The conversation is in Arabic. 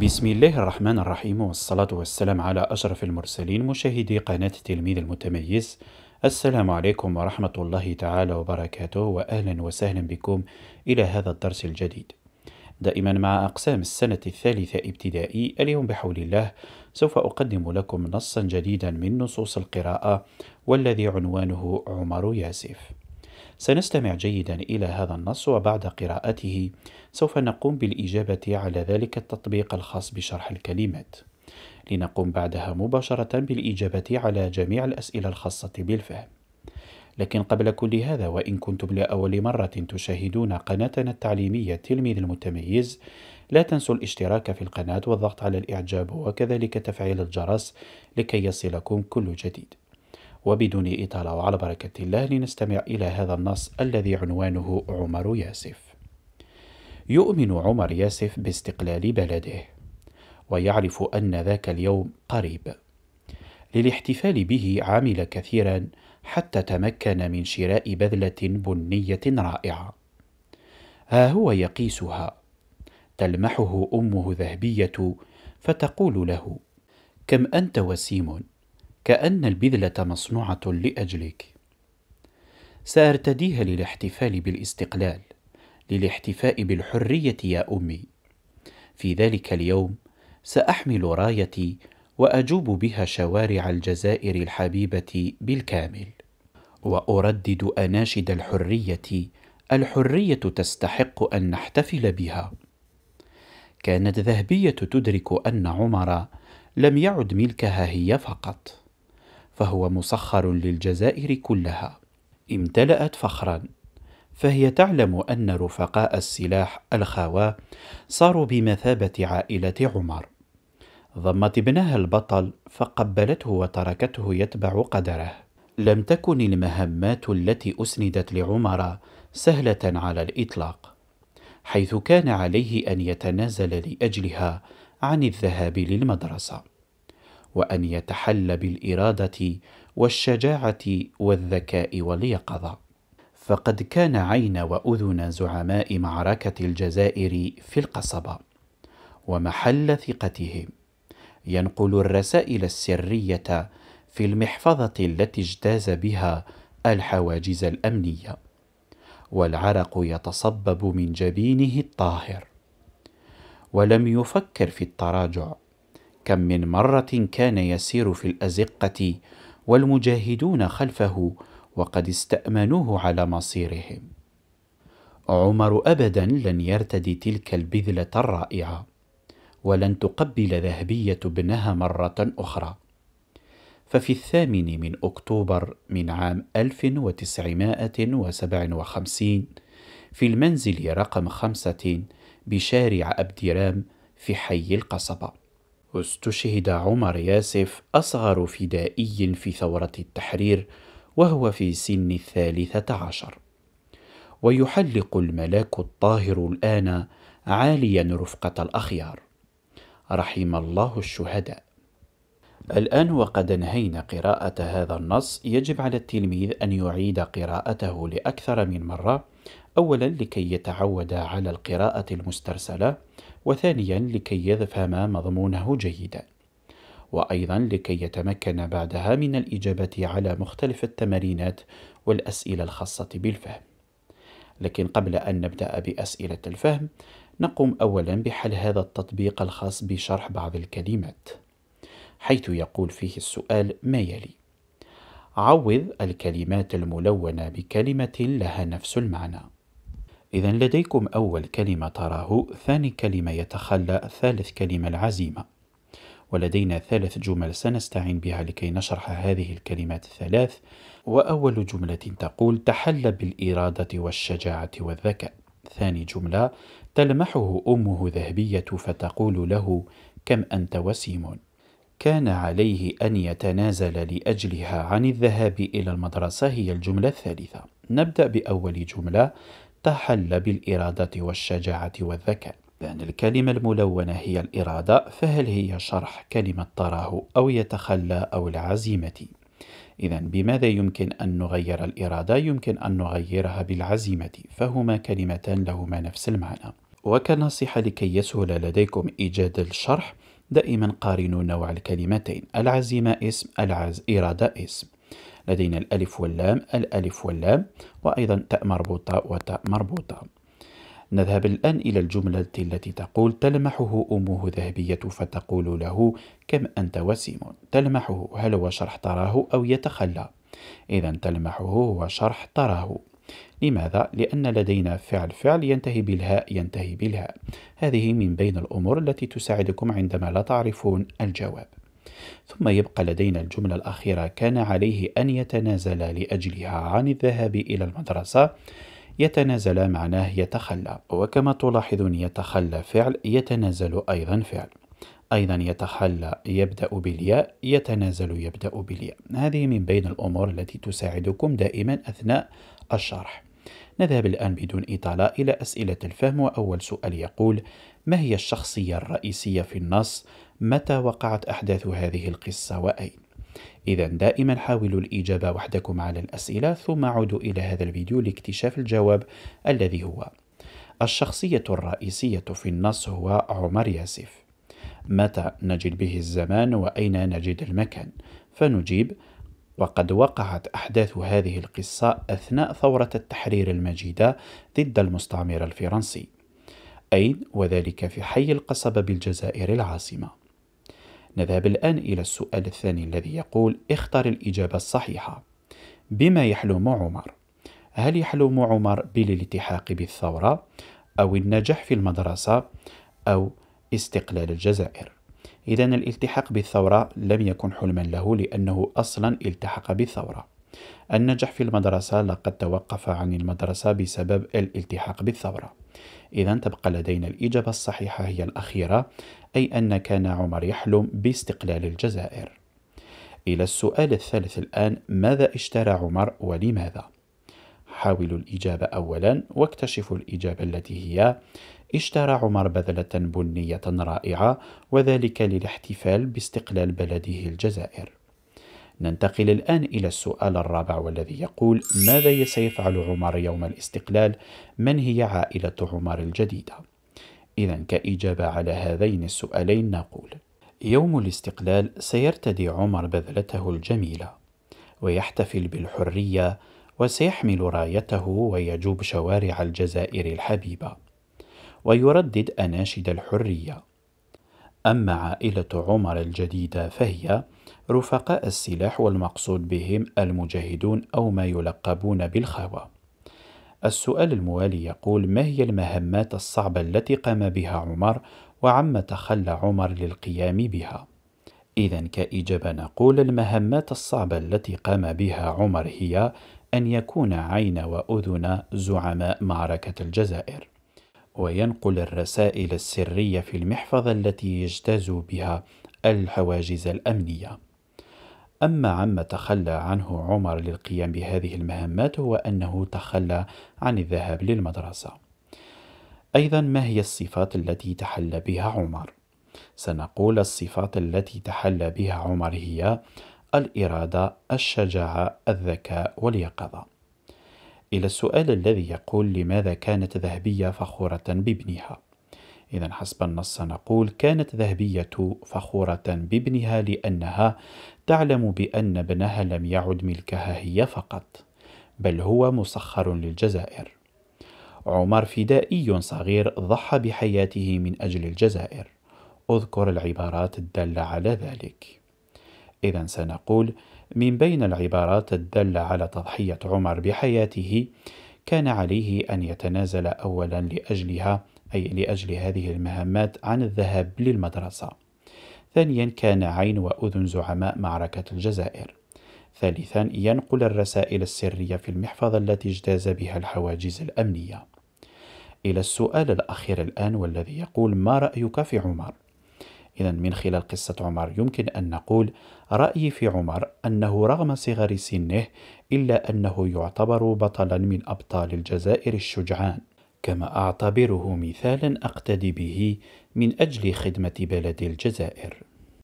بسم الله الرحمن الرحيم والصلاة والسلام على أشرف المرسلين مشاهدي قناة تلميذ المتميز السلام عليكم ورحمة الله تعالى وبركاته وأهلا وسهلا بكم إلى هذا الدرس الجديد دائما مع أقسام السنة الثالثة ابتدائي اليوم بحول الله سوف أقدم لكم نصا جديدا من نصوص القراءة والذي عنوانه عمر ياسف سنستمع جيدا إلى هذا النص وبعد قراءته سوف نقوم بالإجابة على ذلك التطبيق الخاص بشرح الكلمات لنقوم بعدها مباشرة بالإجابة على جميع الأسئلة الخاصة بالفهم لكن قبل كل هذا وإن كنتم لأول مرة تشاهدون قناتنا التعليمية تلميذ المتميز لا تنسوا الاشتراك في القناة والضغط على الإعجاب وكذلك تفعيل الجرس لكي يصلكم كل جديد وبدون إطالة وعلى بركة الله لنستمع إلى هذا النص الذي عنوانه عمر ياسف يؤمن عمر ياسف باستقلال بلده ويعرف أن ذاك اليوم قريب للاحتفال به عمل كثيرا حتى تمكن من شراء بذلة بنية رائعة ها هو يقيسها تلمحه أمه ذهبية فتقول له كم أنت وسيم كأن البذلة مصنوعة لأجلك. سأرتديها للاحتفال بالاستقلال، للاحتفاء بالحرية يا أمي. في ذلك اليوم سأحمل رايتي وأجوب بها شوارع الجزائر الحبيبة بالكامل. وأردد أناشد الحرية، الحرية تستحق أن نحتفل بها. كانت ذهبية تدرك أن عمر لم يعد ملكها هي فقط فهو مسخر للجزائر كلها امتلأت فخرا فهي تعلم أن رفقاء السلاح الخاوة صاروا بمثابة عائلة عمر ضمت ابنها البطل فقبلته وتركته يتبع قدره لم تكن المهمات التي أسندت لعمر سهلة على الإطلاق حيث كان عليه أن يتنازل لأجلها عن الذهاب للمدرسة وان يتحلى بالاراده والشجاعه والذكاء واليقظه فقد كان عين واذن زعماء معركه الجزائر في القصبه ومحل ثقتهم ينقل الرسائل السريه في المحفظه التي اجتاز بها الحواجز الامنيه والعرق يتصبب من جبينه الطاهر ولم يفكر في التراجع كم من مرة كان يسير في الأزقة والمجاهدون خلفه وقد استأمنوه على مصيرهم. عمر أبدا لن يرتدي تلك البذلة الرائعة، ولن تقبل ذهبية ابنها مرة أخرى. ففي الثامن من أكتوبر من عام 1957 في المنزل رقم خمسة بشارع أبديرام في حي القصبة استشهد عمر ياسف أصغر فدائي في ثورة التحرير وهو في سن الثالثة عشر ويحلق الملاك الطاهر الآن عاليا رفقة الأخيار رحم الله الشهداء الآن وقد انهينا قراءة هذا النص يجب على التلميذ أن يعيد قراءته لأكثر من مرة أولا لكي يتعود على القراءة المسترسلة وثانيا لكي يفهم مضمونه جيدا وأيضا لكي يتمكن بعدها من الإجابة على مختلف التمارينات والأسئلة الخاصة بالفهم لكن قبل أن نبدأ بأسئلة الفهم نقوم أولا بحل هذا التطبيق الخاص بشرح بعض الكلمات حيث يقول فيه السؤال ما يلي عوض الكلمات الملونة بكلمة لها نفس المعنى إذا لديكم أول كلمة تراه ثاني كلمة يتخلى ثالث كلمة العزيمة ولدينا ثلاث جمل سنستعين بها لكي نشرح هذه الكلمات الثلاث وأول جملة تقول تحلى بالإرادة والشجاعة والذكاء ثاني جملة تلمحه أمه ذهبية فتقول له كم أنت وسيم كان عليه أن يتنازل لأجلها عن الذهاب إلى المدرسة هي الجملة الثالثة نبدأ بأول جملة تحل بالإرادة والشجاعة والذكاء لأن الكلمة الملونة هي الإرادة فهل هي شرح كلمة تراه أو يتخلى أو العزيمة إذا بماذا يمكن أن نغير الإرادة؟ يمكن أن نغيرها بالعزيمة فهما كلمتان لهما نفس المعنى وكنصيحة لكي يسهل لديكم إيجاد الشرح دائما قارنوا نوع الكلمتين العزيمة اسم العز إرادة اسم لدينا الألف واللام الألف واللام وأيضا تاء مربوطة وتاء مربوطة نذهب الآن إلى الجملة التي تقول تلمحه أمه ذهبية فتقول له كم أنت وسيم تلمحه هل هو شرح تراه أو يتخلى إذا تلمحه هو شرح تراه لماذا؟ لأن لدينا فعل فعل ينتهي بالهاء ينتهي بالهاء هذه من بين الأمور التي تساعدكم عندما لا تعرفون الجواب ثم يبقى لدينا الجملة الأخيرة كان عليه أن يتنازل لأجلها عن الذهاب إلى المدرسة يتنازل معناه يتخلى وكما تلاحظون يتخلى فعل يتنازل أيضا فعل أيضا يتخلى يبدأ بالياء يتنازل يبدأ بالياء هذه من بين الأمور التي تساعدكم دائما أثناء الشرح نذهب الآن بدون إطالة إلى أسئلة الفهم وأول سؤال يقول ما هي الشخصية الرئيسية في النص؟ متى وقعت أحداث هذه القصة وأين؟ إذا دائما حاولوا الإجابة وحدكم على الأسئلة ثم عودوا إلى هذا الفيديو لاكتشاف الجواب الذي هو الشخصية الرئيسية في النص هو عمر ياسف متى نجد به الزمان وأين نجد المكان؟ فنجيب وقد وقعت أحداث هذه القصة أثناء ثورة التحرير المجيدة ضد المستعمر الفرنسي أين وذلك في حي القصبة بالجزائر العاصمة نذهب الآن إلى السؤال الثاني الذي يقول اختر الإجابة الصحيحة بما يحلم عمر هل يحلم عمر بالالتحاق بالثورة أو النجاح في المدرسة أو استقلال الجزائر إذا الالتحاق بالثورة لم يكن حلما له لأنه أصلا التحق بالثورة النجاح في المدرسة لقد توقف عن المدرسة بسبب الالتحاق بالثورة إذا تبقى لدينا الإجابة الصحيحة هي الأخيرة أي أن كان عمر يحلم باستقلال الجزائر إلى السؤال الثالث الآن ماذا اشترى عمر ولماذا؟ حاولوا الإجابة أولا واكتشفوا الإجابة التي هي اشترى عمر بذلة بنية رائعة وذلك للاحتفال باستقلال بلده الجزائر ننتقل الآن إلى السؤال الرابع والذي يقول ماذا سيفعل عمر يوم الاستقلال؟ من هي عائلة عمر الجديدة؟ إذا كإجابة على هذين السؤالين نقول يوم الاستقلال سيرتدي عمر بذلته الجميلة ويحتفل بالحرية وسيحمل رايته ويجوب شوارع الجزائر الحبيبة ويردد أناشد الحرية أما عائلة عمر الجديدة فهي رفقاء السلاح والمقصود بهم المجاهدون أو ما يلقبون بالخاوة. السؤال الموالي يقول: ما هي المهمات الصعبة التي قام بها عمر وعما تخلى عمر للقيام بها؟ إذا كإجابة نقول المهمات الصعبة التي قام بها عمر هي أن يكون عين وأذن زعماء معركة الجزائر. وينقل الرسائل السرية في المحفظة التي يجتاز بها الحواجز الأمنية. أما عما تخلى عنه عمر للقيام بهذه المهمات هو أنه تخلى عن الذهاب للمدرسة. أيضا ما هي الصفات التي تحلى بها عمر؟ سنقول الصفات التي تحلى بها عمر هي الإرادة، الشجاعة، الذكاء واليقظة. إلى السؤال الذي يقول لماذا كانت ذهبية فخورة بابنها؟ إذا حسب النص نقول كانت ذهبية فخورة بابنها لأنها تعلم بأن ابنها لم يعد ملكها هي فقط بل هو مسخر للجزائر عمر فدائي صغير ضحى بحياته من أجل الجزائر اذكر العبارات الدالة على ذلك إذا سنقول من بين العبارات الدالة على تضحية عمر بحياته كان عليه أن يتنازل أولا لأجلها أي لأجل هذه المهمات عن الذهاب للمدرسة ثانيا كان عين وأذن زعماء معركة الجزائر ثالثا ينقل الرسائل السرية في المحفظة التي اجتاز بها الحواجز الأمنية إلى السؤال الأخير الآن والذي يقول ما رأيك في عمر؟ إذا من خلال قصة عمر يمكن أن نقول رأيي في عمر أنه رغم صغر سنه إلا أنه يعتبر بطلا من أبطال الجزائر الشجعان كما أعتبره مثالا أقتدي به من أجل خدمة بلد الجزائر